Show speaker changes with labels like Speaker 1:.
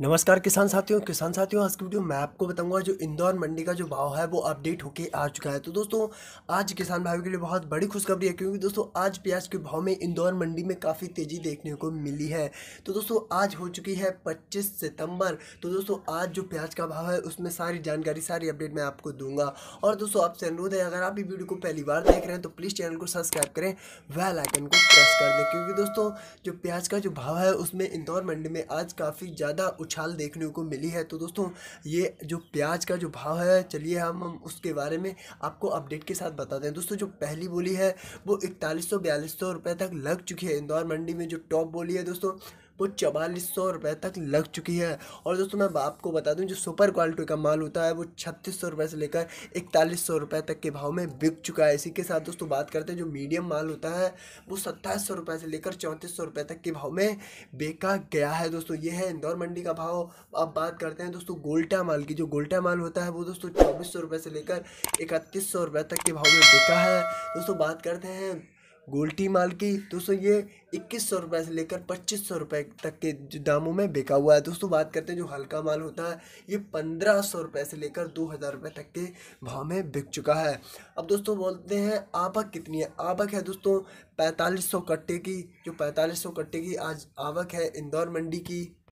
Speaker 1: नमस्कार किसान साथियों किसान साथियों आज की वीडियो मैं आपको बताऊंगा जो इंदौर मंडी का जो भाव है वो अपडेट होके आ चुका है तो दोस्तों आज किसान भाइयों के लिए बहुत बड़ी खुशखबरी है क्योंकि दोस्तों आज प्याज के भाव में इंदौर मंडी में काफ़ी तेज़ी देखने को मिली है तो दोस्तों आज हो चुकी है पच्चीस सितम्बर तो दोस्तों आज जो प्याज का भाव है उसमें सारी जानकारी सारी अपडेट मैं आपको दूंगा और दोस्तों आपसे अनुरोध है अगर आप ये वीडियो को पहली बार देख रहे हैं तो प्लीज़ चैनल को सब्सक्राइब करें वेल आइकन को प्रेस कर दें क्योंकि दोस्तों जो प्याज का जो भाव है उसमें इंदौर मंडी में आज काफ़ी ज़्यादा उछाल देखने को मिली है तो दोस्तों ये जो प्याज का जो भाव है चलिए हम हम उसके बारे में आपको अपडेट के साथ बताते हैं दोस्तों जो पहली बोली है वो इकतालीस सौ बयालीस सौ रुपये तक लग चुकी है इंदौर मंडी में जो टॉप बोली है दोस्तों वो चवालीस सौ रुपये तक लग चुकी है और दोस्तों मैं आपको बता दूं जो सुपर क्वालिटी का माल होता है वो छत्तीस सौ रुपये से लेकर इकतालीस सौ रुपये तक के भाव में बिक चुका है इसी के साथ दोस्तों बात करते हैं जो मीडियम माल होता है वो सत्ताईस सौ रुपये से लेकर चौंतीस सौ रुपये तक के भाव में बेका गया है दोस्तों ये है इंदौर मंडी का भाव अब बात करते हैं दोस्तों गोल्टा माल की जो गोल्टा माल होता है वो दोस्तों चौबीस सौ रुपये से लेकर इकतीस सौ रुपये तक के भाव में बिका है दोस्तों बात करते हैं गोल्टी माल की दोस्तों ये इक्कीस सौ रुपये से लेकर पच्चीस सौ रुपये तक के दामों में बिका हुआ है दोस्तों बात करते हैं जो हल्का माल होता है ये पंद्रह सौ रुपये से लेकर दो हज़ार रुपये तक के भाव में बिक चुका है अब दोस्तों बोलते हैं आवक कितनी है आवक है दोस्तों पैंतालीस सौ कट्टे की जो पैंतालीस सौ कट्टे की आज आवक है इंदौर मंडी की